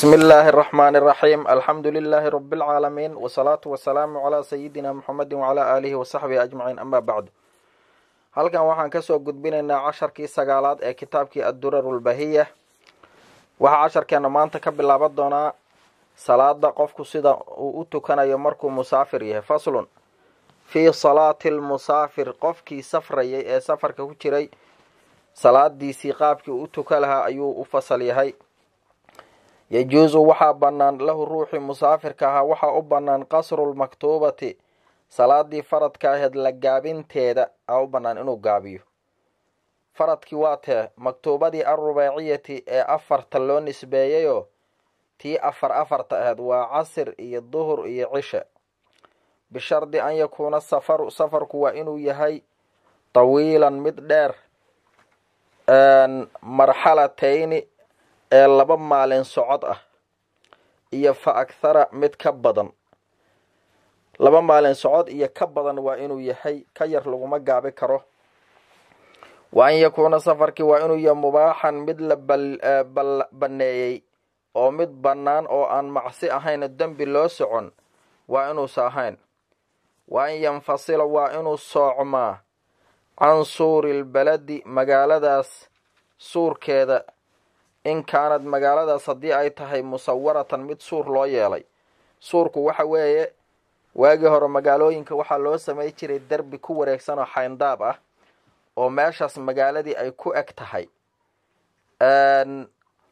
بsم اللh الرحمن الرحيم الحمd للh رب العاalمين والصلاaة والسلاaم عlى سيدina محمد وعlى آlih وصaحبه ajmaciin أmا bacdu halkan waxaan kasoo gudbinaynaa casharkii sagaalaad ee kitaabkii addurarulbahiya waxaa casharkeenna maanta ka bilaaban doonaa salaada qofku sida uu u tukanayo markuu musaafir yahay faslun fii salaati lmusaafir qofkii safrayay ee safarka ku jiray salaadiisii qaabkii u tuka lahaa ayuu u fasal yahay yajuusu waxaa bannaan lahu ruuxi musaafirka ahaa waxaa u bannaan qasrulmaktuubati salaadii faradka aheed la gaabinteeda aa u bannaan inuu gaabiyo faradkii waa tee maktuubadii alrubaaciyati ee afarta loo nisbeeyayoo tii afar afarta aheed waa casir iyo duhur iyo cisha bishardi an yakuuna safaru safarku waa inuu yahay tawiilan mid dheer marxalatayni ee laba maalin socod ah iyo fa akhara mid ka badan laba maalin socod iyo ka badan waa inuu yahay ka yar laguma gaabi karo wa an yakuuna safarkii waa inuu yahay mubaaxan mid la banneeyey oo mid bannaan oo aan macsi ahayn dembi loo socon waa inuusa ahayn wa an yanfasila waa inuu soocmaa can suuri lbaladi magaaladaas suurkeeda in kaanad magaaladaas haddii ay tahay musawaratan mid suur loo yeelay suurku waxa weeye waagii hore magaalooyinka waxaa loo samay jiray derbi ku wareegsan oo xayndaab ah oo meeshaas magaaladii ay ku eg tahay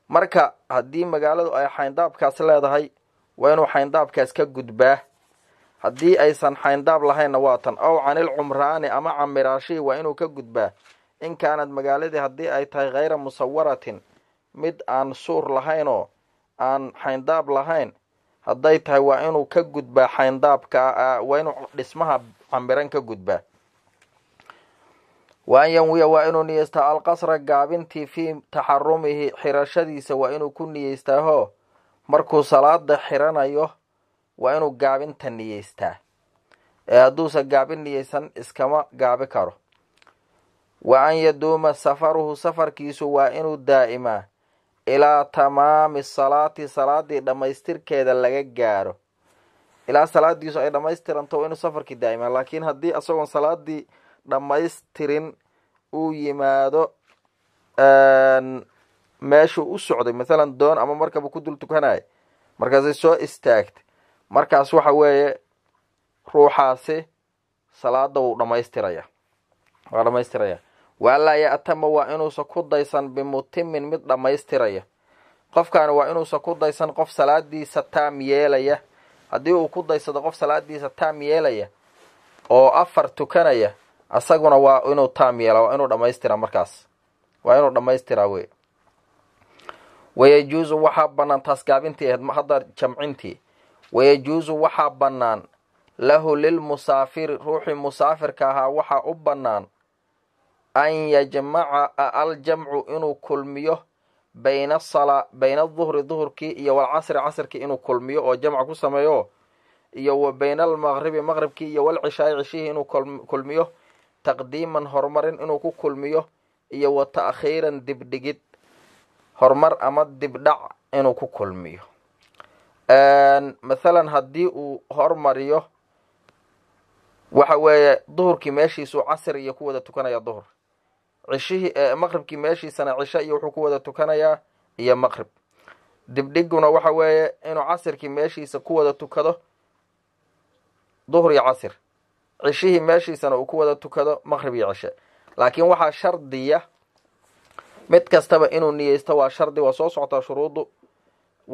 marka haddii magaaladu ay xayndaabkaas leedahay waa inuu xayndaabkaas ka gudbaa haddii aysan xayndaab lahaynna waatan ow canil cumraani ama camiraashii waa inuu ka gudbaa in kaanad magaaladii haddii ay tahay khayra musawaratin mid aan suur lahayn oo aan xayndaab lahayn hadday tahay waa inuu ka gudbaa xayndaabka waa inuu dhismaha cambiran ka gudbaa wa an waa inuu niyeystaa alqasra gaabintii fii taxarumihi xirashadiisa waa inuu ku niyeystaaho markuu salaada xiranayo waa inuu gaabinta niyeystaa ee hadduusan gaabin niyeysan iskama gaabi karo wa an yaduuma safaruhu safarkiisu waa inuu daa'imaa ilaa tamaami salaati salaadii dhammaystirkeeda laga gaaro ilaa salaadiisu ay dhamaystiranto inuu safarkii daa'ima laakiin haddii isagoon salaadii dhammaystirin uu yimaado meeshuu u socday mathalan doon ama markaba ku dul tukanaya markaasay soo istaagtay markaas waxa weeye ruuxaasi salaada wuu dhamaystiraya waa dhamaystiraya waalaa ya'tama waa inuusan ku daysan bimutimin mid dhammaystiraya qofkaani waa inuusan ku daysan qof salaadiisa taam yeelaya haddii uu ku daysado qof salaadiisa taam yeelaya oo afar tukanaya asaguna waa inuu taam yeela waa inuu dhammaystira markaas waa inuu dhammaystiraa wey wayajuusu waxaa bannaan taasgaabintii ahayd hadda jamcintii wayajuusu waxaa bannaan lahu lilmusaafiri ruuxii musaafirka ahaa waxaa u bannaan an yajmaca aljamcu inuu kulmiyo bayna duhri duhurkii iyo walcasri casrkii inuu kulmiyo oo jamc ku sameeyo iyo wa bayna almaqribi maqribkii iyo walcishaai cishihii inuu kulmiyo taqdiiman horumarin inuu ku kulmiyo iyo wa ta'khiiran dibdhigid horumar ama dibdhac inuu ku kulmiyo mathalan haddii uu hormariyo waxa weeye duhurkii meeshiisuu casri iyo ku wada tukanaya duhur cishihii maqribkii meeshiisana cisho iyo wuxuu ku wada tukanayaa iyo maqrib dibdhiguna waxa weeye inuu casirkii meeshiisa ku wada tukado duhr iyo casir cishihii meeshiisana uu ku wada tukado maqrib iyo cishe laakiin waxaa shardiya mid kastaba inuu niyeysto waa shardi waa soo socotaa shuruuddu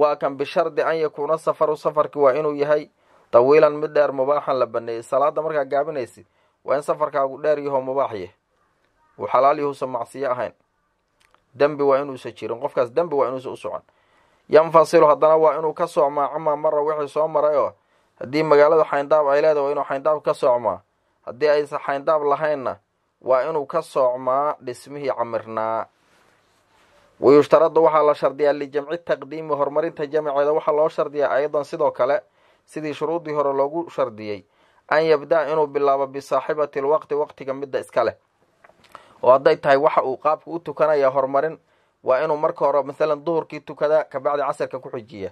waa kan bishardi an yakuuna safaru safarkii waa inuu yahay tawiilan mid dheer mubaaxan la baneeyey salaada markaa gaabinaysid waa in safarkaagu dheer yahoo mubaax yah uu xalaalihuusan macsiyo ahayn dembi waa inuusa jirin qofkaas dembi waa inuusa u socon yanfasilu haddana waa inuu ka soocmaa camaa mara wixii soo maray oo haddii magaalada xayndaab ay leedahay waa inuu xayndaab ka soocmaa haddii aysan xayndaab lahaynna waa inuu ka soocmaa dhismihii camirnaa wayushtarada waxaa la shardiyaa lijamci taqdiimi horumarinta jamiceeda waxaa loo shardiyaa ayadan sidoo kale sidii shuruudii hore loogu shardiyey an yabda inuu bilaabo bisaaxibati lwaqti waqtiga midda iska leh oo hadday tahay waxa uu qaabka u tukanaya horumarin waa inuu marka hore maalan duhurkii tukadaa kabacdi casirka ku xijiya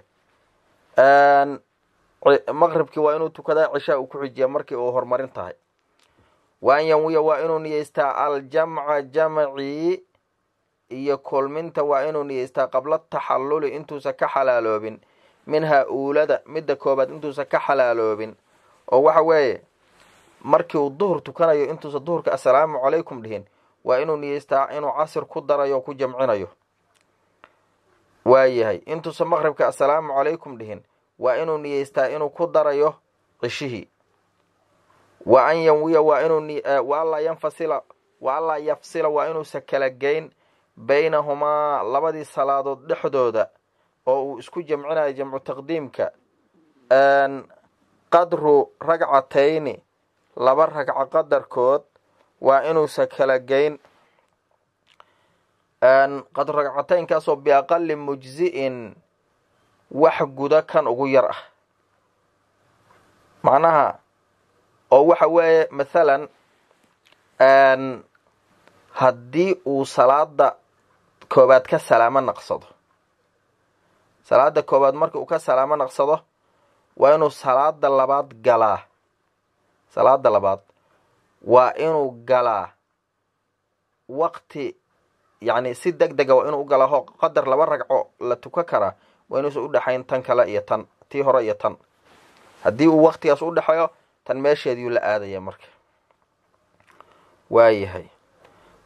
maqribkii waa inuu tukadaa cishaa uu ku xijiya markii uu horumarin tahay wa waa inuu niyeystaa aljamca jamcii iyo kulminta waa inuu niyeystaa qabla taxaluli intuusan ka xalaaloobin minhaa uulada midda koobaad intuusan ka xalaaloobin oo waxa weeye markii uu duhur tukanayo intuusan duhurka assalaamu calaykum dhihin waa inuu niyeystaa inuu casir ku darayo oo ku jamcinayo waayahay intuusan maqribka asalaamu calaykum dhihin waa inuu niyeystaa inuu ku darayo cishihii wa an yanwiya waanlaa yanfasila wa anlaa yafsila waa inuusa kala geyn baynahumaa labadii salaadood dhexdooda oo uu isku jamcinayo jamcu taqdiimka qadru ragcatayni laba ragco qadarkood waa inuusa kala geyn qad ragcataynkaasoo biaqali mujzi'in wax guda kan ugu yar ah macnaha oo waxa weeye mathalan haddii uu salaada koobaad ka salaamo naqsado salaada koobaad marka uu ka salaamo naqsado waa inuu salaada labaad galaa salaada labaad waa inuu galaa waqti yani si deg dega ah waa inuu u galaa hoo qadar laba ragco la tuka karaa waa inuusan dhexayn tan kale iyo tan tii hore iyo tan haddii uu waktigaas u dhexeeyo tan meesheediiyuu la aadaya marka waayahay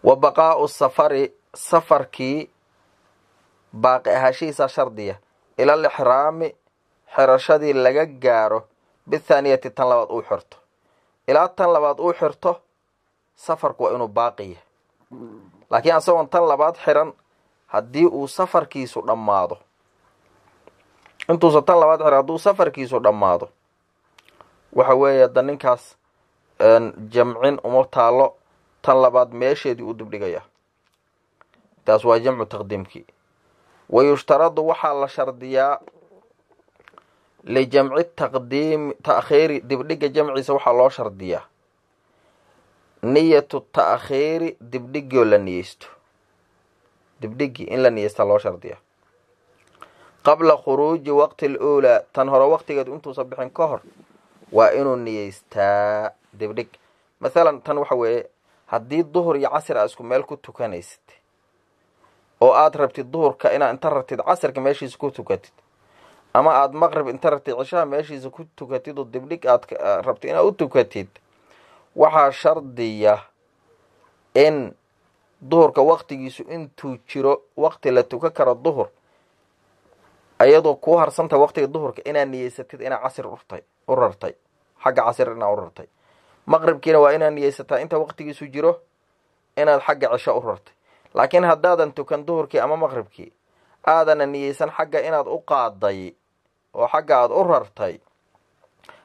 wa baqaa'u safari safarkii baaqi ahaashihiisa shardiya ilal ixraami xerashadii laga gaaro bithaaniyati tan labaad uu xirto ilaa tan labaad uu xirto safarku waa inuu baaqiya laakiin asagoon tan labaad xiran haddii uu safarkiisu dhammaado intuusa tan labaad xiran hadduu safarkiisu dhammaado waxa weeye hadda ninkaas jamcin uma taallo tan labaad meesheedii uu dibdhigaya taas waa jamcu taqdiimkii wayushtaradu waxaa la shardiyaa lijamci taqdiimi ta'khiiri dibdhiga jamciisa waxaa loo shardiyaa niyatu ta'khiiri dibdhigoo la niyeysto dibdhigii in la niyeysta loo shardiyaa qabla khuruuji waqti luulaa tan hore waqtigeedu intuusan bixin ka hor waa inuu niyeystaa dibdhig masalan tan waxa weeye haddii duhur iyo casir aad isku meel ku tukanaysid oo aad rabtid duhurka inaad inta rartid casirka meeshiisa ku tukatid ama aad maqrib inta rabtid cishaha meeshiisa ku tukatid oo dibdhig aada ah, rabtid inaad u tukatid waxaa shardiya in duhurka waqtigiisu intuu jiro waqti la tukan karo duhur ayadoo ku harsanta waktiga duhurka inaad niyeysatid inaa casir urtay u rartay xagga casir inaad u rartay maqribkiina waa inaad niyeysataa inta waktigiisu jiro inaad xagga cisho u rartay laakiin haddaadan tukan duhurkii ama maqribkii aadana niyeysan xagga inaad u qaaday oo xagga aada u rartay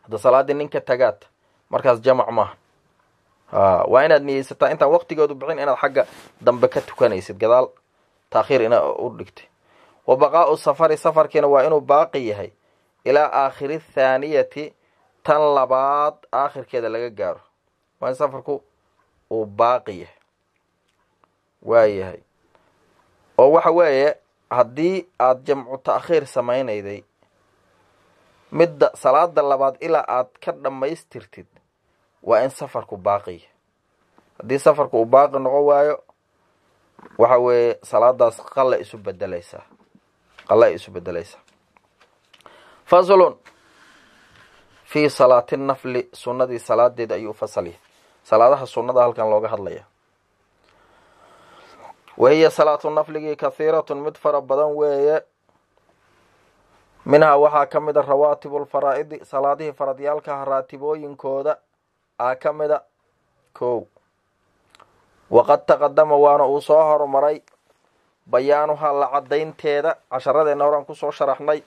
hadda salaaddii ninka tagaad markaas jamac maaha ah, waa inaad niyeysataa intaan waqtigoodu bixin inaad xagga dambe ka tukanaysid gadaal taakhiir ina u dhigtay wa baqaa'u safari safarkiina waa inuu baaqi yahay ilaa aakhiri thaaniyati tan labaad aakhirkeeda laga gaaro waa in safarku uu baaqi yahay waa yahay oo waxa weeye haddii aad jamcu ta'khiir samaynayday midda salaada labaad ilaa aad ka dhammaystirtid waa in safarku baaqiya haddii safarku uu baaqi noqon waayo waxa weeye salaadaas qalla isu bedelaysaa qalla isu bedelaysaa faslun fii salaati nafli sunnadii salaadeed ayuu fasalya salaadaha sunnada halkan looga hadlaya wa hiya salaatu nafligii kahiiratun mid fara badan weeye minhaa waxaa ka mida a ah rawaatibulfaraa'idi salaadihii faradyaalkaha raatibooyinkooda aa ka mid a kow waqad taqadama waana uu soo horumaray bayaanuhaa la caddaynteeda casharadeenna horaan kusoo sharaxnay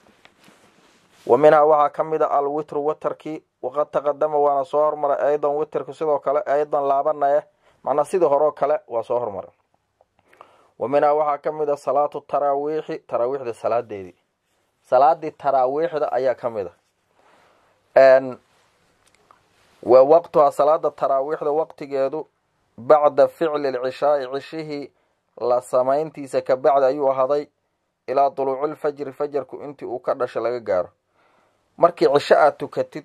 wa minha waxaa ka mid a alwitru waterkii waqad taqadama waana soo hormaray aidan witerku sidoo kale aidan laabanaya macnaa sidii horoo kale waa soo horumaray wa minhaa waxaa ka mid a salaatu taraawiixi taraawiixda salaadeedii salaadii taraawiixda ayaa ka mid a ah. wa waqtuhaa salaada taraawiixda waqtigeedu bacda ficli lcishaai cishihii la samayntiisa kabacdi ayuu ahaday ilaa lfajri fajarku intii uu ka dhasha laga gaaro markii cisho aad tukatid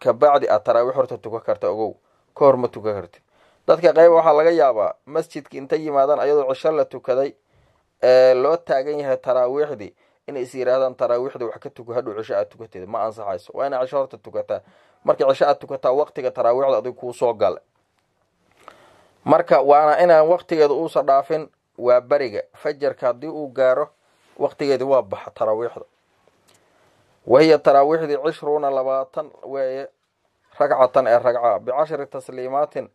kabacdi aad taraawiix horta tukan karta ogow ka hor ma tukan kartid dadka qayba waxaa laga yaabaa masjidka intay yimaadaan ayadoo cisho la tukaday ee loo taagan yahay taraawiixdii inay is yihaahdaan taraawiixda wax ka tuko hadhow cisho aad tukateed ma ansaxayso waa inaa cisho horta tukataa marka cisho aad tukataa waqtiga taraawiixda adig kuusoo gale marka waana inaan waqtigeeda uusa dhaafin waa beriga fajarka haddii uu gaaro waqtigeedi waa baxa taraawiixda wahiya taraawiixdii cishruuna labaatan weeye ragcatan ee ragca bicashri tasliimaatin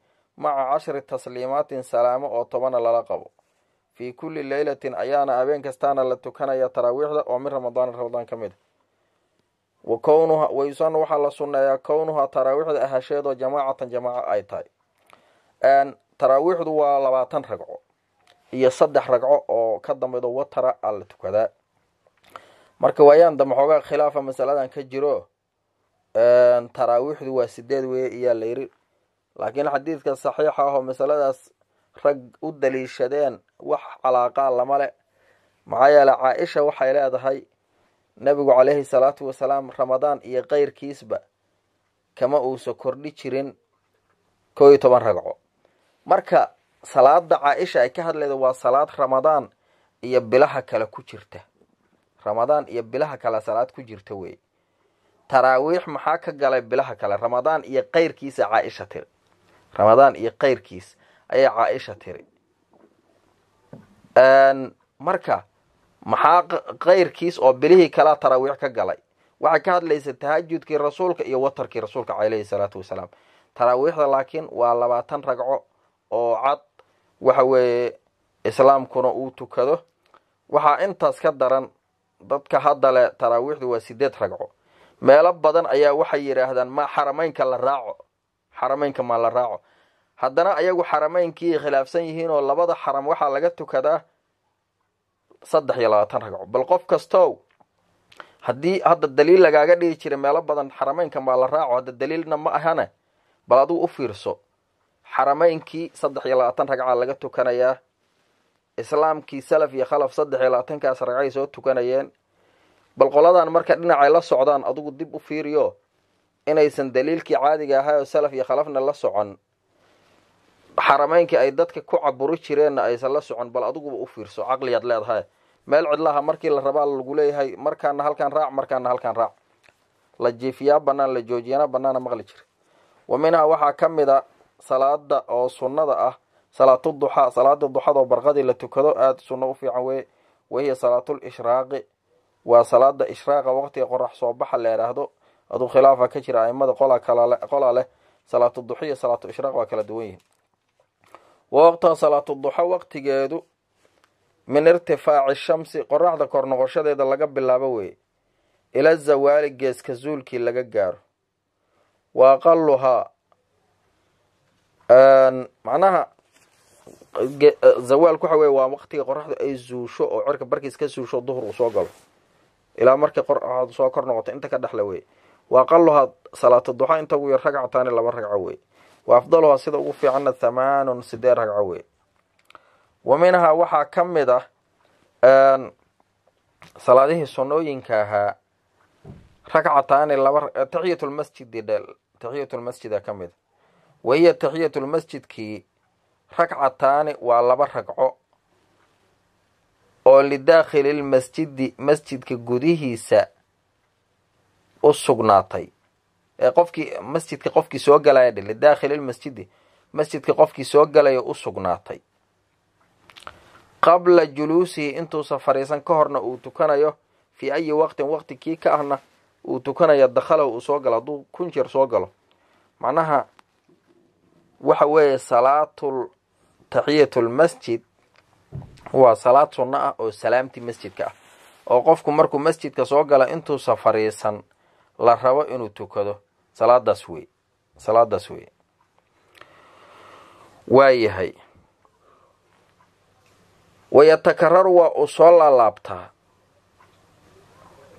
maca cashri tasliimaatin salaamo oo tobana lala qabo fii kulli leylatin ayaana habeen kastaana la tukanaya taraawiixda oo min ramadaan ramadaan ka mid wa kownuha wayusanu waxaa la sunneeyaa kownuhaa taraawiixda ahasheedoo jamaacatan jamaaca ay tahay taraawiixdu waa labaatan ragco iyo saddex ragco oo ka dambaydo watara a la tukadaa marka waayaan dambe khilaafa masaladan ka jiro taraawiixdu waa sideed weeye iyaa la yiri laakiin xadiidka saxiixa ahoo masaladaas rag u daliishadeen wax calaaqaa lama leh maxaa yeeley caaisha waxay leedahay nebigu caleyhi salaatu wasalaam ramadaan iyo keyrkiisba kama uusa kordhi jirin koo iyo toban ragco marka salaada caaisha ay ka hadlayda waa salaad ramadaan iyo bilaha kale ku jirta ramadaan iyo bilaha kale salaad ku jirta wey taraawiix maxaa ka galay bilaha kale ramadaan iyo keyrkiisa caaisha tir ramadaan iyo keyrkiis ayay caaisha tiri marka maxaa kayrkiis oo bilihii kalaa taraawiix ka galay waxay ka hadlaysa tahajudkii rasuulka iyo watarkii rasuulka calayhi salaatu wasalaam taraawiixda laakiin waa labaatan ragco oo cad waxa weeye islaamkuna uu tukado waxaa intaas ka daran dadka hadda haddale taraawiixdu waa sideed ragco meelo badan ayaa waxay yidhaahdaan ma xarameynka la raaco xarameynka ma la raaco haddana ayagu xarameynkii ay khilaafsan yihiin oo labada xaram waxaa laga tukadaa saddex iyo labaatan ragco bal qof kastow haddii hadda daliil lagaaga dhigi jiray meelo badan xaramaynkan baa la raaco hadda daliilna ma ahane bal adigu u fiirso xarameynkii saddex iyo labaatan ragcaa laga tukanayaa islaamkii salaf iyo khalaf saddex iyo labaatankaas ragcay soo tukanayeen bal qoladan marka dhinacay la socdaan adugu dib u fiiriyo inaysan daliilkii caadiga ahay oo salaf iyo khalafna la socon xarameynkii ay dadka ku caburi jireenna aysan la socon bal adiguba u fiirso caqliyaad leedahay meel cidlaha markii la rabaa lagu leeyahay markaana halkaan raac markaana halkaan raac la jiifiyaa bannaan la joojiyana bannaana maqli jira wa minhaa waxaa ka mid a salaada oo sunnada ah salaatu duxaa salaada duxadoo barqadii la tukado aada sunno u fiican weye wahiya salaatul ishraaqi waa salaada ishraaqa waqtiga qorax soo baxa la idhaahdo aduu khilaafa ka jira aimada qolaa leh salaatu duxiya salaatu ishraaq waa kala duwan yihin waqtiga salaatuduxa waqtigeedu min irtifaaci shamsi qoraxda kor noqoshadeeda laga bilaabo weeye ila zawaali geeska zuulkii laga gaaro wa aqaluhaa macnaha zawaalku waxa weye waa waqtiga qoraxdu ay zuusho oo cirka barkiis ka zuusho duhur uu soo galo ilaa markay qoraxdu soo kor noqoto inta ka dhexla weeye wa aqaluhaa salaatuduxa inta ugu yar taani laba ragco weeye wa sida ugu fiicanna thamaanun sideed ragco wey wa minhaa waxaa ka mid ah salaadihii sunooyinka ahaa ragcataani laba taxiyat lmasjidi dhel taxiyat lmasjida ka mid ah. wa hiya taxiyat lmasjidkii ragcataani waa laba ragco oo lidaakhili lmasjidi masjidka gudihiisa u sugnaatay qofkii masjidka qofkii soo galaya dhe lidaakhili masjidka qofkii soo galaya u sugnaatay qabla juluusihi intuusan fariisan ka horna uu tukanayo fii ayi waqtin waqti kii ka ahna uu tukanayo dakhalo uu soo galo hadduu kun jeer soo galo macnaha waxa weeye salaatul taxiyatulmasjid waa salaad sunno ah oo salaamtii masjidka ah oo qofku markuu masjidka soo gala intuusan fariisan la rabo inuu tukado salaadaas wey salaadaas wey waayahay wayatakararu waa uu soo laalaabtaa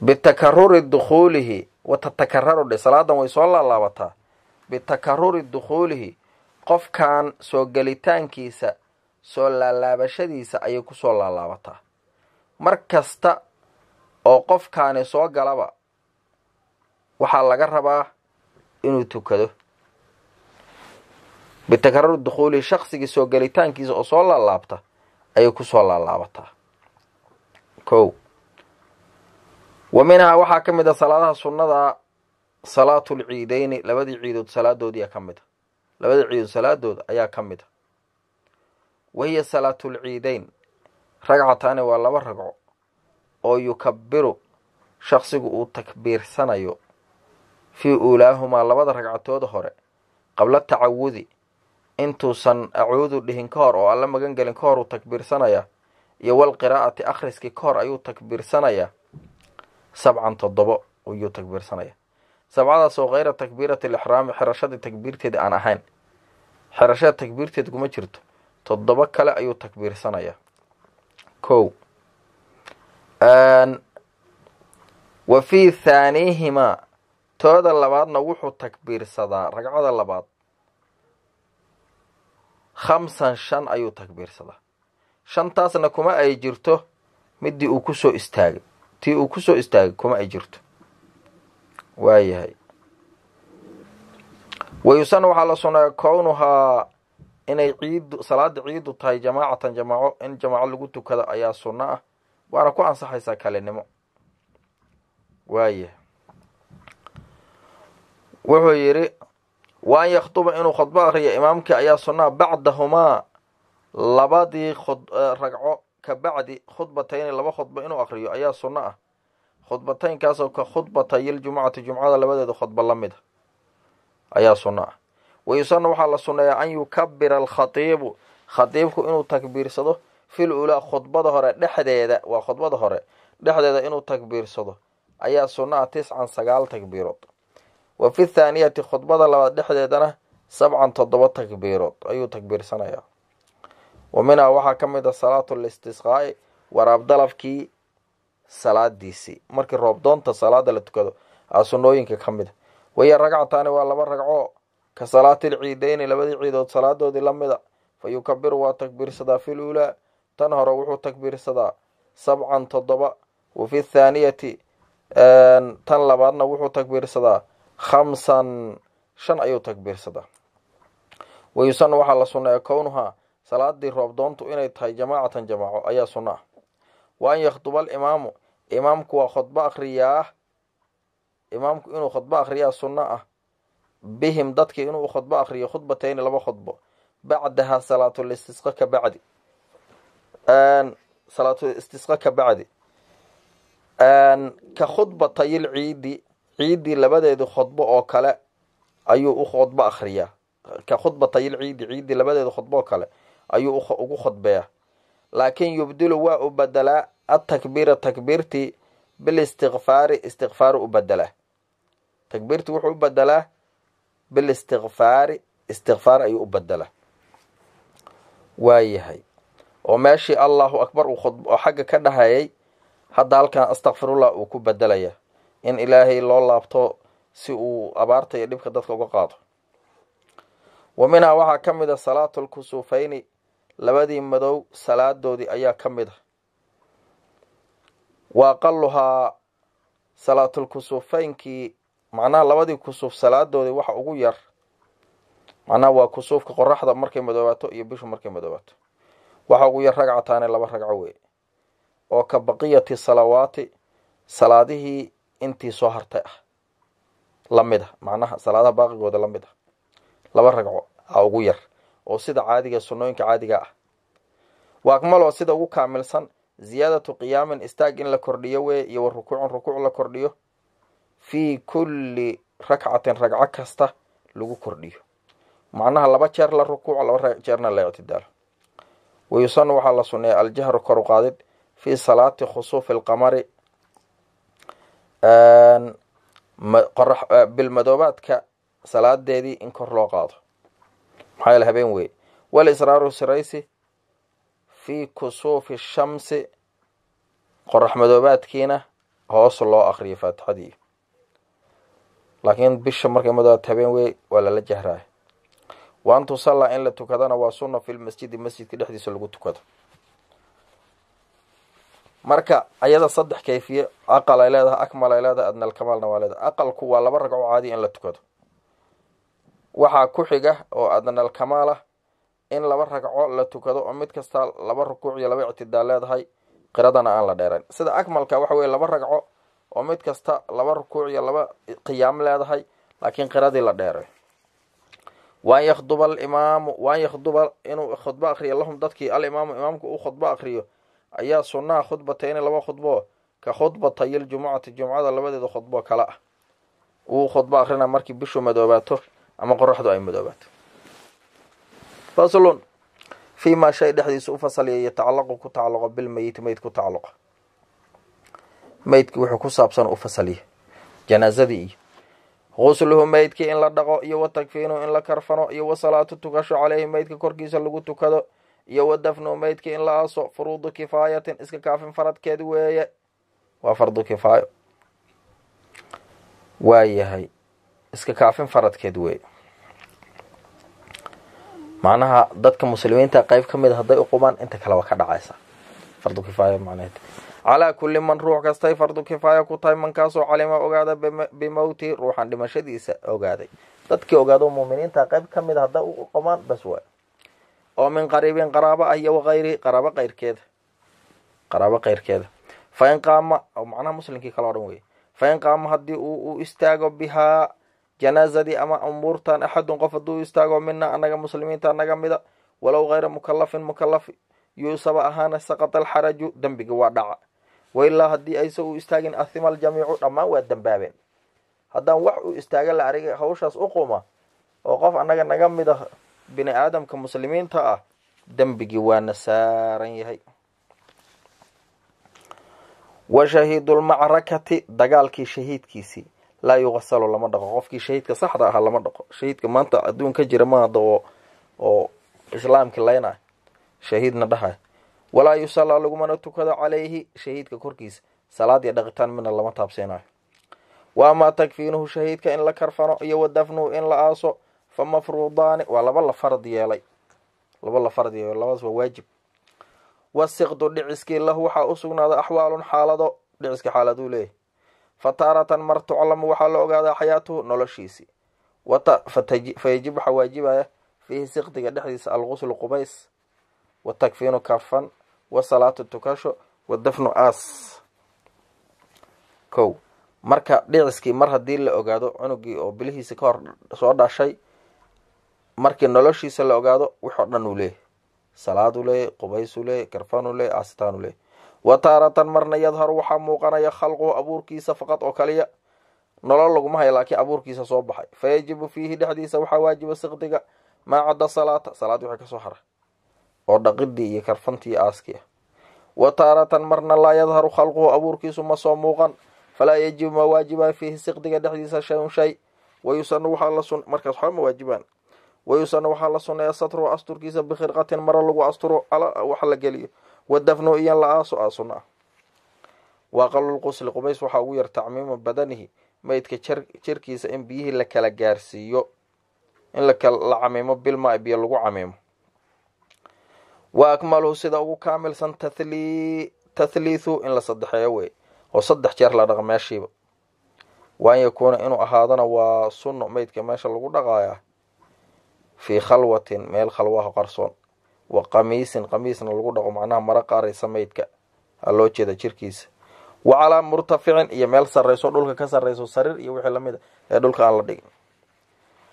bitakaruri dukhuulihi watatakararu dhe salaadan way soo laalaabataa bitakaruri dukhuulihi qofkan soo gelitaankiisa soo laalaabashadiisa ayay ku soo laalaabataa mar kasta oo qofkaani soo galaba waxaa laga rabaa inuu tukado bitakraaru dukhuuli shakhsigii soo gelitaankiisa oo soo laalaabta ayay ku soo laalaabataa ko wa minhaa waxaa ka mid a ah salaadaha sunnada salaatul ciideyni labadii ciidood salaadoodii ka mid a labadii ciidood salaadood ayaa ka mid ah. a ah. wa hiya salaatul ciideyn ragcataani waa laba ragco oo yukabiru shakhsigu uu takbiirsanayo fii uulaahumaa labada ragcatooda hore qabla tacawudi intuusan acuudu dhihin ka hor oo alla magan gelin ka uu takbiirsanayaa iyo walqiraa'ati qiraa'ati akhriskii ka hor ayuu takbiirsanayaa sabcan toddobo ayuu takbiirsanaya sabcadaasoo kayra takbiirati alixraami xirashadii takbiirteeda aan ahayn xirashada takbiirteed kuma jirto toddobo kale ayuu takbiirsanayaa kow wa fii haaniihimaa tooda labaadna wuxuu takbiirsadaa ragcada labaad khamsan shan ayuu takbiirsadaa shantaasna kuma ay jirto midii uu kusoo istaagay tii uu kusoo istaagay kuma ay jirto waayahay wayusana waxaa la sunaya kownuhaa inay ciidu salaada ciidu tahay jamaacatan jamaaco in jamaaco lagu tukado ayaa sunno ah waana ku ansaxaysaa kalenimo waayahay wuxuu yiri wa an yakhduba inuu khudbo akhriya imaamkii ayaa sunnaa bacdahumaa labadii eh, ragco ka bacdi khudbatayni laba khudbo inuu akhriyo ayaa sunna ah khudbataynkaasoo ka khudbatayiljumucati jumcada labadeeda khudba lamid a ah. ayaa sunno ah wayusana waxaa la sunneeyaa an yukabira alkhatiibu khatiibku inuu takbiirsado fil ulaa khudbada hore dhexdeeda waa khudbada hore dhexdeeda inuu takbiirsado ayaa sunna ah tiscan sagaal takbiirood wa fi thaaniyati khudbada labaad dhexdeedana sabcan toddoba takbiirood ayuu takbiirsanayaa wa minhaa waxaa ka mid a ah salaatu listisqaa'i dalabkii salaadiisii markii roobdoonta salaada la tukado aa sunnooyinka ka mida ah. wahiya ragcataani waa laba ragcoo ka salaati salaatilciideyni labadii ciidood salaadoodii la mida fa yukabiru waa takbiirsadaa fil uulaa tan hore wuxuu takbiirsadaa sabcan toddoba wa fi thaaniyati tan labaadna wuxuu takbiirsadaa khamsan shan ayuu takbiirsadaa wayusana waxaa la sunneeya kownuhaa salaadii roobdoontu inay tahay jamaacatan jamaaco ayaa sunno ah wa an yakhduba alimaamu imaamku waa khudba akhriyaa imaamku inuu khudba akhriyaa sunno ah bihim dadkii inuu khudbo akhriyo khudbateyni laba khudbo bacdahaa salaatulistisqa ka bacdi salaatulistisqa ka bacdi ka khudbatayil ciidi ciiddii labadeedu khudbo oo kale ayuu u khudbo akhriyaa ka khudbatayil ciidi ciidii labadeedu khudbo oo kale ayuu ugu khudbeeya laakiin yubdilu waa u bedelaa atakbiira takbiirtii bilistikfaari istikfaaru u bedelaa takbiirtii wuxuu u bedelaa bilistikfaari istikfaar ayuu u bedelaa waayahay oo meeshii allahu akbar oo xagga ka dhaheeyay hadda halkan astakfirullah uu ku bedelaya in ilaahay loo laabto si uu abaarta iyo dhibka dadka uga qaado wa minhaa waxaa ka mid a ah salaatu alkusuufayni labadii madow salaadoodii ayaa ka mid ah wa aqaluhaa salaatulkusuufaynkii macnaha labadii kusuuf salaadoodii waxa ugu yar macnaha waa kusuufka qoraxda markay madoobaato iyo bishu markay madoobaato waxa ugu yar ragcataane laba ragco weeye oo ka baqiyati salawaati salaadihii intii soo hartay ah lamid a ah, macnaha salaadaha baaqigooda lamid mid ah laba ragco a ugu yar oo sida caadiga sunooyinka caadiga ah waaqmaloo sida ugu kaamilsan ziyaadatu qiyaamin istaag in la kordhiyo wey iyo wa rukuucin rukuuc la kordhiyo fii kulli rakcatin ragco kasta lagu kordhiyo macnaha laba jeer la rukuuco laba jeerna la ictidaalo wayusanu waxaa la sunneeya aljahru koruqaadid fii salaati khusuufi alqamari Eh, bilmadoobaadka salaadeedii in kor loo qaado maxaa yeele habeen weeye walisraaru siraysi fii kusuufi shamsi qorax madoobaadkiina hoos loo akriyo faatixadii laakiin bisha markay madoobaad habeen weeye waa lala jahraaya waan tusallaa in la tukadana waa sunna fi filmasjidi masjidka dhexdiisa lagu tukado marka ayada saddex kayfiye aqal ay leedahay akmal ay leedahay adnalkamaalna waa leedahay aqalku waa laba ragco caadi in la tukado waxaa ku xiga oo adnaalkamaal ah in laba ragco la tukado oo mid kasta laba rukuuc iyo laba ictidaa leedahay qiradana aan la dheerayn sida akmalka waxa weye laba ragco oo mid kasta laba rukuuc iyo laba qiyaam leedahay laakiin qiradii la dheeray waan yakhduba alimaamu waan yakhduba inuu khudbo akriyo lahum dadkii alimaamu imaamku uu khudbo akriyo ayaa sunnaha khudbatayna laba khudbo ka khudbatay aljumucati jumcada labadeeda khudbo kale ah uu khudbo akhrina markii bishu madoobaato ama qoraxdu ay madoobaato faslun fii maa shay dhexdiisa u fasalya yatacalaqu ku tacalaqo bilmeyiti meyd ku tacalaqo meydki wuxuu ku saabsan u fasalya janaazadii iyo qusluhu meydkii in la dhaqo iyo wa takfiinuhu in la karfano iyo wasalaatu tukasho caleyhi maydka korkiisa lagu tukado iyo wadafnu meydka in la aaso furuudu kifaayatin iska kaafin faradkeed weeye waa fardu kifaayo waayahay iska kaafin faradkeed weeye macnaha dadka muslimiinta qeyb ka mid ah hadday u qubaan inta kale waa ka dhacaysa fardu kifaaya macnaheed calaa kulli man ruux kastay fardu kifaaya ku tahay mankaasoo calima ogaada bimowti ruuxan dhimashadiisa ogaaday dadkii ogaado muminiinta qeyb ka mid ah hadday u qubaan bas waay oo min qariibin qaraabo ah iyo wakayrihi qaraabo qeyrkeeda qaraabo qeyrkeeda fa qaama oo macnaha muslimkii kale o dhan weeye fa qaama haddii uu u istaago bihaa janaazadii ama umuurtan axadun qof hadduu u istaago mina anaga muslimiinta annaga mida walow kayra mukalafin mukalaf yuusaba ahaana saqata alxaraju dembiga waa dhaca wailaa haddii aysa u istaagin ahima aljamiicu dhammaan waa dambaabeen haddaan wax uu istaaga la ariga hawshaas u quma oo qof anaga naga mida bini aadamka muslimiinta ah dembigii waana saaran yahay wa shahiidulmacrakati dagaalkii shahiidkiisii laa yuqasalu lama dhaqo qofkii shahiidka saxda ahaa lama dhaqo shahiidka maanta adduun ka jira maada oo islaamki laynay shahiidna dhahay walaa yusallaa lagumana tukado calayhi shahiidka korkiisa salaad iyo dhaqitaan mina lama taabseenayo waamaa takfiinuhu shahiidka in la karfano iyo wa dafnuhu in la aaso famafruudaani waa laba la fard yeelay laba la fard yeelay labadaas waa waajib wasiqdu dhiciskii lahu waxaa u sugnaada axwaalun xaalado dhiciska xaaladuu leeyahy fataaratan mar tuclamu waxaa la ogaadaa xayaatuhu noloshiisii fa yajib waxaa waajibaya fiihi siqdiga dhexdiisa alguslu qubays wa takfiinu kafan wa salaatu tukasho wa dafnu aas kow marka dhiciskii mar haddii la ogaado cunugii oo bilihiisa ka hor soo dhashay markii noloshiisa la ogaado waxoo dhan uu leeyahy salaadu leeyahy qubaysu leeyahy garfanuu leeyahy astaanuu leeyahy wa taaratan marna yadharu waxaa muuqanaya khalquhu abuurkiisa faqad oo kaliya nolol laguma haya laakiin abuurkiisa soo baxay fa yajibu fiihi dhexdiisa waxaa waajiba siqdiga maa cadda salaata salaad wixii kasoo hara oo dhaqidii iyo karfantii iyo wa taaratan marna laa yadharu khalquhu abuurkiisu ma soo muuqan falaa yajibu ma waajibaan fiihi siqdiga dhexdiisa shay shay wa yusanu waxaa la sun markaas waxba ma waajibaan wayusana waxaa la sunneeya satru asturkiisa bikhirqatin mara lagu asturo wax la geliyo wadafno iyo la-aaso aa waa ah waaqalulqusli qubays waxaa ugu yar tacmiima badanihi maydka jirkiisa in biyihii la kala gaarsiiyo in la camiimo bilmaa biyo lagu camiimo wa akmalu sida ugu kaamilsan tathliithu in la saddexeeyo wey oo saddex jeer la dhaqa meeshiiba waan yakuuna inuu ahaadana waa sunno maydka meesha lagu dhaqaaya fii khalwatin meel khalwaha qarsoon wa qamiisin qamiisna lagu dhaqo macnaha mara qaaraysa maydka loo jeeda jirkiisa wa calaa murtaficin iyo meel sarrayso dhulka ka sarrayso sariir iyo wixii lamid a ee dhulka aan la dhigin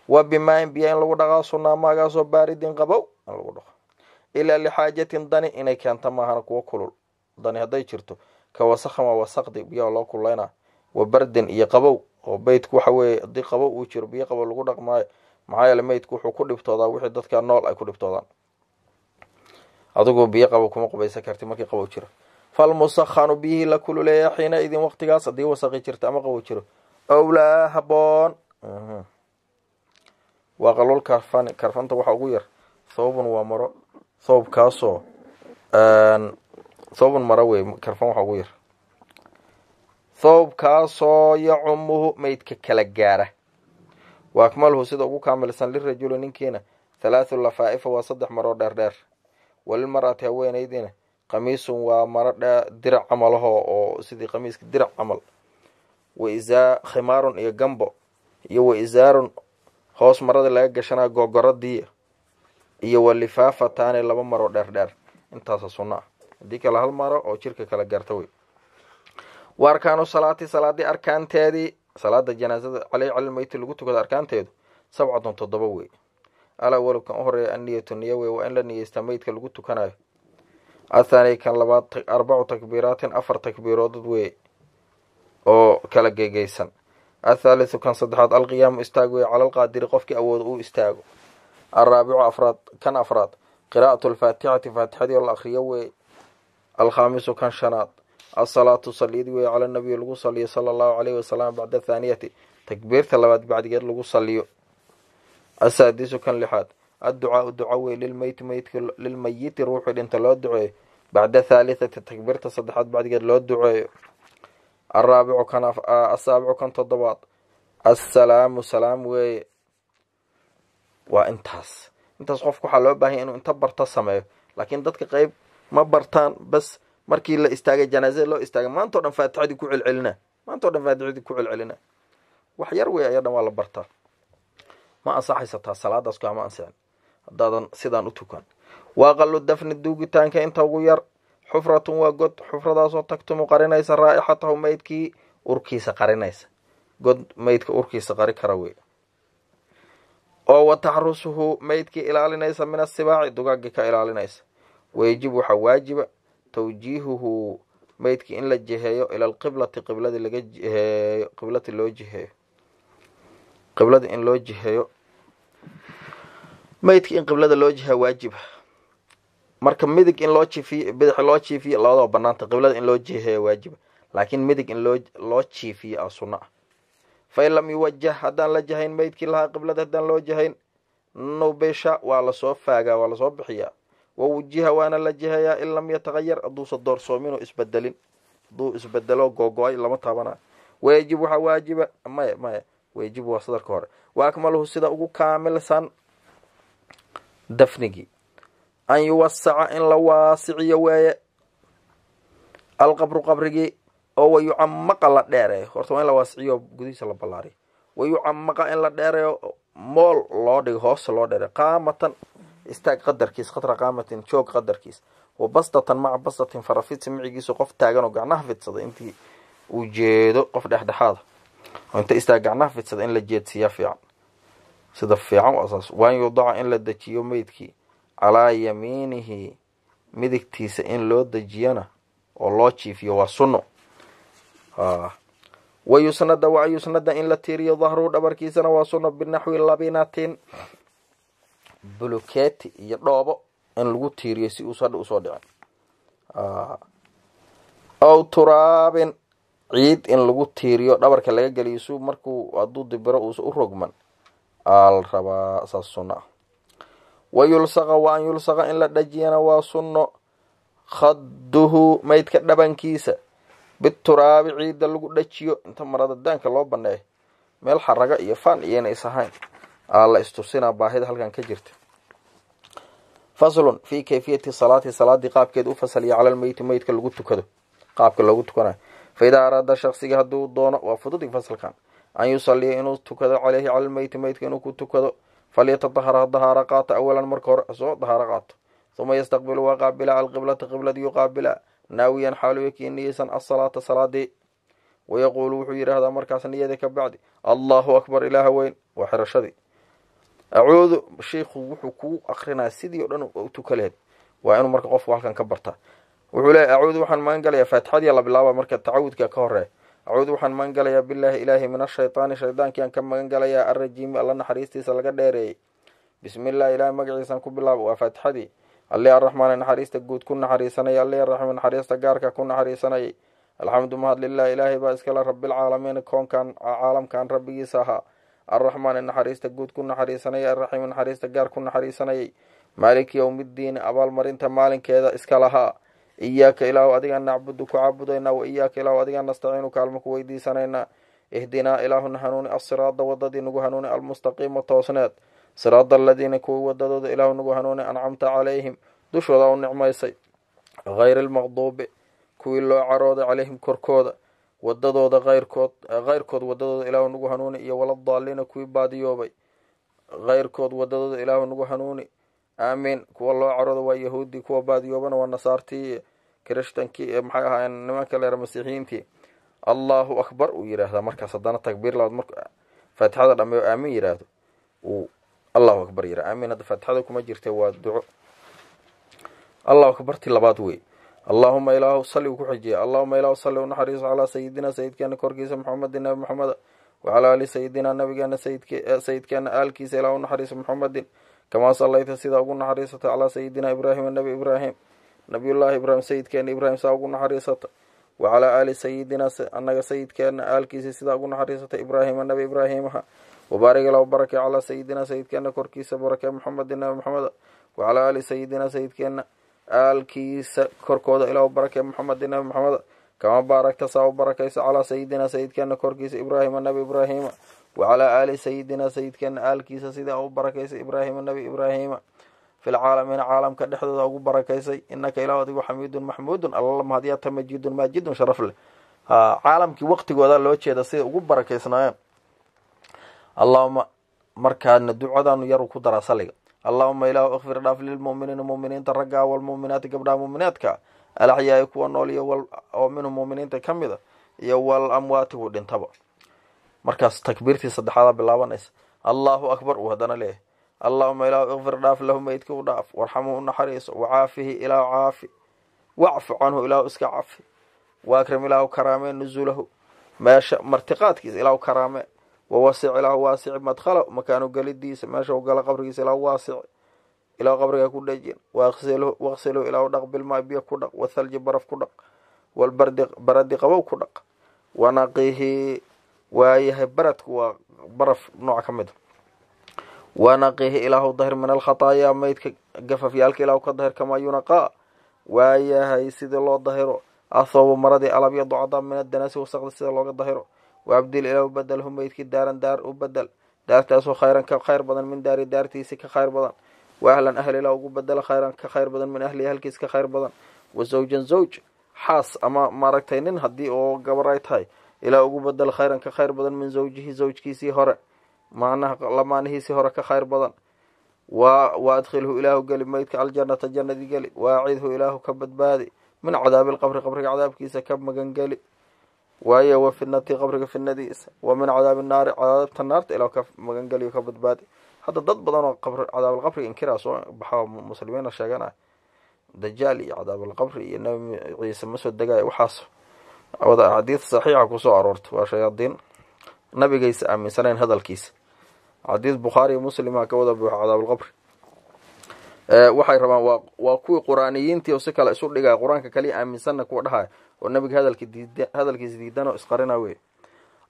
wa bimaa in lagu dhaqaa sunnaa maagaasoo baaridin qabow in lagu dhaqo ilaa lixaajatin dani inay keento maahana kuwo kulul dani hadday jirto ka wasakama wasaqdi biyaa loo kululayna wa bardin iyo qabow oo beydku waxa weeye haddii qabow uu jiro biyo qabow lagu dhaqmaayo maxaa yeele meydku wuxuu ku dhibtoodaa wixii dadka nool ay ku dhibtoodaan adigoo biyo qabo kuma qubaysan karti markii qabow jiro falmusakhanu bihi la kululeeya xiina idin waqtigaas haddii wasaqi jirta ama qabow jiro owlaa haboon waa qalul karfan karfanta waxa ugu yar thoobun waa maro thoobkaasoo thoobun maro wey karfan waxa ugu yar thoobkaasoo yacumuhu meydka kala gaara wa akmalhu sida ugu kaamilsan lirajuli ninkiina halaathu lafaa'ifa waa saddex maroo dheerdheer walilmar'ati haweenaydiina qamiisun waa maro dirac camalahoo oo sidii qamiiska dirac camal waisaa khimaarun iyo gambo iyo waisaarun hoos marada laga gashanaa googoradii iyo walifaafataani laba maroo dheerdheer intaasa sunno ah haddii kale hal maro oo jirka kala gaarta wey wa arkaanu salaati salaadii arkaanteedii salaada janaasada caleyh cala meyti lagu tukada arkaanteedu sabcatun todoba wey al awalu kan u horeeya anniyatu niya wey waa in la niyeysta meydka lagu tukanayo athaani kan labaad arbacu takbiiraatin afar takbiiroodod wey oo kala geegeysan athaalithu kan saddexaad alqiyaamu istaag wey calalqaadiri qofkii awooda uu istaago alraabicu afraad kan afraad qiraa'atu alfaatixati faatixadii oo la akhriyo wey alkhaamisu kan shanaad asalaatu salid wey cala nabiyi lagu saliyo sala allahu caleyhi wasalam bacda athaaniyati takbiirta labaad bacdigeed lagu saliyo asaadisu kan lixaad adducaau duca wey lilmeyti lilmayiti ruuxii dhinta loo duceeyo bacda thaalitati takbiirta saddexaad bacdigeed loo duceeyo araabicu kan asaabicu ah, kan toddobaad assalaamu salaam weeye waa intaas intaas qofka waxaa loo baahanya inuu inta barto sameeyo laakiin dadka qeyb ma bartaan bas markii la istaagay janaazada loo istaagay maantao dhan faatixadii ku celcelina maantao dhan faatixadii ku celcelina wax yar wey ayadhan waa la bartaa ma ansaxaysa salaadaas ku ama ansixin haddaadan sidaan u tukan waaqalu dafni duugitaanka inta ugu yar xufratun waa god xufradaasoo tagtumu qarinaysa raa'ixatahu maydkii urkiisa qarinaysa god maydka urkiisa qari kara wey oo wa taxrusuhu maydkii ilaalinaysa min asibaaci dugaagii ka ilaalinaysa wayajibu waxaa waajiba tawjiihuhu meydkii in la jiheeyo ila alqiblati qibladi laga jiheeyo qiblati loo jiheeyo qiblada in loo jiheeyo meydkii in qiblada loo jiheeyo waajiba marka midig in loo jiifiyo bidaxa loo jiifiyo labadaba banaanta qiblada in loo jiheeyo waajiba laakiin midig in loo loo jiifiyo a sunno ah fain lam yuwajah haddaan la jahayn maydkii lahaa qiblada haddaan loo jahayn nubisha waa lasoo faagaa waa lasoo bixiyaa wawujiha waana la jihayaa in lam yatahayar hadduusan doorsoominoo isbedelin haduu isbedelo googo-ay lama taabanayo wayajib waxaa waajiba maya maya wayajib waa sadarka hore wa akmaluhu sida ugu kaamilsan dafnigii an yuwasaca in la waasiciyo weeye alqabru qabrigii oo wayucamaqa la dheereeyo horta waa in la waasiciyo gudihiisa la ballaariyo wayucamaqa in la dheereeyo mool loo dhigo hoose loo dheereyo qaamatan istaag qadarkiis qadra qaamatin joog qadarkiis wa maca bastatin farafidsi micigiisu qof taagan oo gacnaha fidsada intii uu jeedo qof dhexdhexaada oo inta istaag gacnaha fidsada in la jeedsiya fiican sida fiican u asaas yudaca in la dejiyo meydkii calaa yamiinihi midigtiisa in loo dejiyana oo loo jiifiyo waa sunno ah. wayusnada wayusnada in la tiiriyo dahruu dhabarkiisana waa sunno binaxwi labinatin bolokeeti iyo dhoobo in lagu tiiriyo si uus hadha usoo dhicin aw ah, turaabin ciid in lagu tiiriyo dhabarka laga geliyo su markuu haduu dibiro uusa u rogman aal rabaa saas sunna ah wa yulsaqa wa an yulsaqa in la dhajiyana waa sunno khadduhu maydka dhabankiisa bituraabi ciidda lagu dhajiyo inta marada daanka loo baneey meel xaraga iyo faan iyayna is ahayn la istusinaa baahida halkan ka jirta faslun fi kayfiyati salaati salaadii qaabkeed u fasaliya cala lmeyti meydka lagu tukado qaabka loogu tukanayo faidaa araada shaksiga hadduu doono waa fududi fasalkan an yusalliya inuu tukado caleyhi cala lmeyti meydka inuu ku tukado falyatadahara dahaaro qaato awalan marka hore soo dahaaro qaato uma yastaqbilu waa qaabila alqiblata qibladiyu qaabila naawiyan xaalu yakii niyeysan asalaata salaadii wayaquulu wuxuu yidhaahdaa markaas niyada ka bacdi allaahu akbar ilaaha weyn waa xirashadii acoodo sheikhu wuxuu kuu akrinaa sidii o dhan tukaleed waa inuu marka qofku halkan ka barta wuxuu leeyahy acuudu waxaan magan galayaa faatixadii la bilaaba marka tacawudka ka hore acuudu waxaan magan galayaa bilaahi ilaahi min ashaytaani aan ka magan galayaa alrajiimi alla naxariistiisa laga dheereeyey bismi illahi ilaahi magaciisaan ku bilaabo waa faatixadii alli araxmaani naxariista guud ku naxariisanaya alli araxiim naxariista gaarka ku naxariisanayay alxamdu mahad lilah ilaahay baa iskale rabilcaalamiin koonkan caalamkan rabbigiisa ahaa arraxmaan ee naxariista guud ku naxariisanayay arraxiim naxariista gaar ku naxariisanayay maalik yowmiddiini abaalmarinta maalinkeeda iska lahaa iyaaka ilaahu adigaan nacbudu ku caabudaynaa wa iyaaka ilaahu adigaan nastaciinu kaalmo ku weydiisanaynaa ihdinaa ilaahuna hanuuni asiraada wadadii nagu hanuuni almustaqiima toosneed siraada aladiina kuwii wadadooda ilaahu nagu hanuuni ancamta calayhim dushooda u nicmaysay hayri almaqduubi kuwii loo carooday calayhim korkooda wadadooda ayrkood kayrkood wadadooda ilaahu nagu hanuuni iyo waladaalina kuwii baadiyoobay kayrkood wadadooda ilaahu nagu hanuuni aamiin kuwa loo carooda waa yahuudi kuwa baadiyoobana waa nasaartii kristankii maxay ahaayeen nimanka leer masiixiyiintii allaahu akbar uu yidhaahdaa markaas haddana takbiir labaad marka faatixada dhameeyo aamin yiraahdo uu allahu akbar yira aamin hadda faatixada kuma jirta waa duco allahu akbartii labaad wey allahuma ilaahw sali ku xejiye allahuma ilaahw salli u naxariis calaa sayidina sayidkeena korkiisa maxamedin nabi maxameda wacala ali sayidina nabigeena sayidkeena eh, aalkiisa ilaa u naxariiso maxamedin kamaa sallayta sidaa ugu naxariisata calaa sayidina ibraahima nabi ibraahim nabiyullaahi ibraahim sayidkeena ibraahim saa ugu naxariisata wacalaa aali sayidina annaga sayidkeena aalkiisa sidaa ugu naxariisata ibraahima nabi ibraahimaha wabaarig ilah barakee calaa sayidina sayidkeena korkiisa barakee maxamedin nabi maxameda wacalaa aali sayidina sayidkeena aalkiisa korkooda ilaa u barakee maxamedi nabi maxamed kama baarakta saa u barakayso calaa sayidina sayidkeena korkiisa ibraahima nabi ibraahiima wacalaa aali sayidinaa sayidkeena aalkiisa sidaa u barakaysa ibraahima nabi ibraahiima filcaalamiina caalamka dhexdooda ugu barakaysay inaka ilaa adigu xamiidun maxmuudun alla mahadyaata majidun maajidun sharaf leh caalamkii waqtigooda loo jeeda siday ugu barakaysnaayeen allahuma markaana ducadaanu yaru ku daraa saliga allahuma ilahu ikfir dhaaf lilmuminiina muminiinta ragga walmuminaati gabdhaha muminaadka alaxyaai kuwa nool iyo oo minhum muminiinta ka mida iyo wal amwaati wuu dhintaba markaas takbiirtii saddexaada bilaabanaysa allaahu akbar uu haddana leeyahy allahuma ilahu ikfir dhaaf lahu meydka u dhaaf warxamuu unaxariiso wacaafihi ilahu caafi wacfu canhu ilaah iska cafi waakrim ilaahu karaamee nuzulahu meesha martiqaadkiisa ilaahu karaame wawasic ilaa waasici madkhala makaanu gelidiisa meesha u gala qabrigiisa ilaa waasic ilaa qabriga ku dhejin waqsilhu ilaa dhaq bilmaa biyo ku dhaq wathalji baraf ku dhaq walbaradi qabow ku dhaq wanaqihi waayahay baradku waa baraf nooc ka mid wanaqihi ilaahu dahir min alkhataayaa maydka gafafyaalka ilaahu ka dahir kamaa yunaqaa waayahay sidii loo dahiro ahooba maradii alabya ducadaa min adanasi wasaqda sida looga dahiro waabdil ilow badal hu meydkii daaran daar u badal daartaasu khayran ka khayr badan min daari daartiisi ka khayr badan wa ahlan ahl ilaa ugu badala khayran ka khayr badan min ahlihi halkiis ka khayr badan wa zawjan zawj xaas ama maaragtay nin haddii oo gabar ay tahay ilaa ugu badal khayran ka khayr badan min zawjihi zawjkiisii hore macnaha lamaanihiisii hore ka khayr badan wa wa adkhilhu ilaahu geli meydka aljannata jannadii geli wacidhu ilaahu ka badbaadi min cadaabi qabriga cadaabkiisa ka magangeli waayo wa fitnatii qabriga fitnadiisa wa min cadaabi naari cadaabta naarta ilaa ka magangeliyo ka badbaadi hadda dad badan oo cadaabulqabriga inkiraa soo baxa muslimiina sheegana dajaal iyo cadaabulqabri iyo nabi ciise ma soo degaayo waxaas wada xadiid saxiixa kusoo aroorta waa shayaadiin nabigaysa aaminsanayn hadalkiisa xadiid bukhaari muslima ka wada buuxa cadaabulqabri waxay rabaan waa kuwii quraaniyiintii oo si kale isu dhigaya qur-aanka kaliya aaminsanna kuwa dhahaya oo nabiga hadalkiis diidano isqarina wey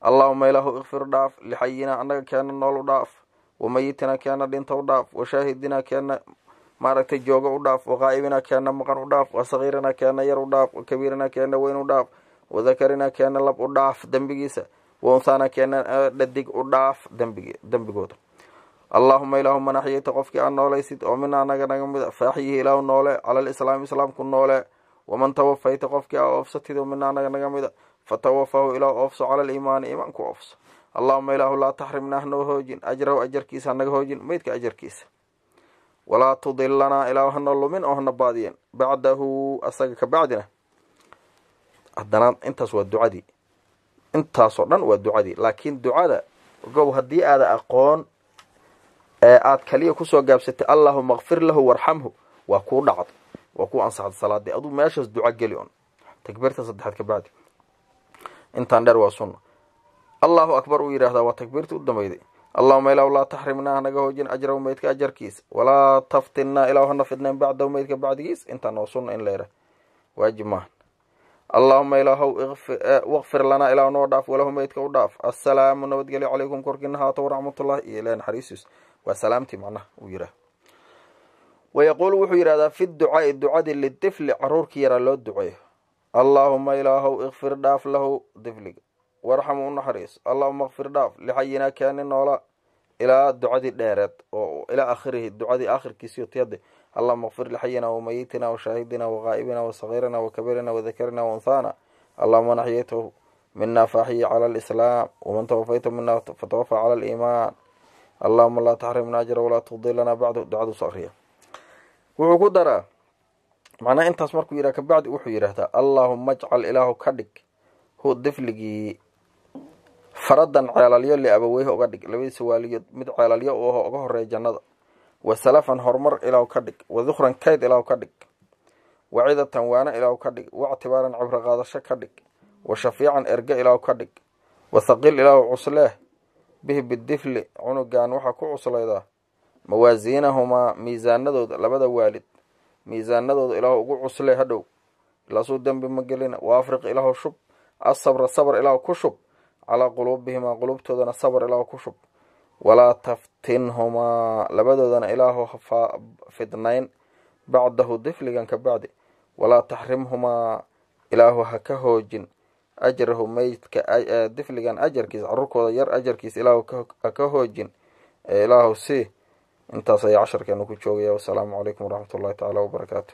allaahuma ilaahu ikfir dhaaf lixayina annaga keena nool u dhaaf wamayitina keena dhinta u dhaaf washaahidina keena maaragtay jooga u dhaaf waqaa'ibina keena maqan u dhaaf wasakiirina keena yar u dhaaf wakabiirina keena weyn u dhaaf wadakarina keena lab u dhaaf dembigiisa waunhaana keena e, dhadig u dhaaf dembigooda allaahuma ilaahu man axyayta qofkii aan noolaysid oo mina anaga naga mida fa axyihi ilaahu noole calal islaam islaamku noole waman tawafayta qofkii a oofsatid mina anaga naga mida fatawafahu ilaa oofso cala aliimaani iimaanku oofso allahuma ilaahu laa taxrimna hanoo hoojin ajrahu ajarkiisa hanaga hoojin meydka ajarkiisa walaa tudilana ilaa hana lumin oo hana baadiyeen bacdahu asaga ka bacdina haddana intaas waa ducadii intaasoo dhan waa ducadii laakiin ducada gow haddii aada aqoon ee aada kaliya kusoo gaabsatay allahuma kfir lahu warxamhu waa kuu dhacdo waa ku ansaxda salaada aduu meeshaas duca geli on takbiirta saddexaad ka intaan dheer waa sunna allahu akbar uu yidhaahdaa waa takbiirtii u dambayday allahuma ilaw laa taxrimnaa hanaga hoojin ajrahu meydka ajarkiisa walaa taftinnaa ilaw hana fidneen bacdahu meydka bacdigiis intaan waa sunna in layidhah waajib maaha allahuma ilaahow waqfir eh, lanaa ilaahu noo dhaaf walahu meydka u dhaaf assalaamu nabadgelyo calaykum korkiina haata waraxmatullah iyo ilaa naxariisiisu waa salaamtii macnaha uu yidhaah wayaquulu wuxuu yidhahdaa fi ducaai ducadii lidifli caruurkii yaraa loo duceeyo allaahuma ilaahow ikfir dhaaf lahu difliga warxamu u naxariiso allahuma ikfir dhaaf lixayinaa keeni noola ilaa ducadii dheereed oo ilaa akhirihi ducadii akhirkiisiyo tiyade allahuma kfir lixayina wamayitina washaahidina waqaa'ibina wasagiirina wakabirina wadakarina waunhaana allahuma naxyaytahu mina faaxiyi cala alislaam waman tawafayta mina fatawafaa cala aliimaan allahuma laa taxrimna ajra walaa tugdil lana bacdu ducaduu so akriya wuxuu ku daraa macnaha intaas markuu yidhaha kabacdi wuxuu yidhaahdaa allaahuma ajcal ilaahu ka dhig hu difligii faradan ceelalyo liabaweyh uga dhig labadiisa waaliyood mid ceelalyo u aho oga horeeya jannada wa salafan horumar ilaahu ka dhig wa dukhran kayd ilaahu ka dhig wacidatan waana ilaahu ka dhig wactibaaran cibro qaadasho ka dhig wa shafiican erge ilaahu ka dhig wa haqil ilaahu cusleeh bihi bidifli cunugaan waxaa ku cuslaydaa mawaasiinahumaa miisaanadooda labada waalid miisaanadooda ilaahw ugu cusle hadhow ilaasuu dembi ma gelina waafriq ilaahw shub asabra sabr ilaah ku shub calaa quluubihimaa quluubtoodana sabr ilaah ku shub walaa taftinhumaa labadoodana ilaahu fidnayn bacdahu difligan ka bacdi walaa taxrimhumaa ilaahu ha ka hoojin ajrahu meydka eh, difligan ajarkiis caruurkooda yar ajarkiis ilaahu ha ka hoojin ilaahu si intaas ayaa casharkeena ku joogaya wasalaamu calaykum waraxmat ullahi tacaala wabarakaatu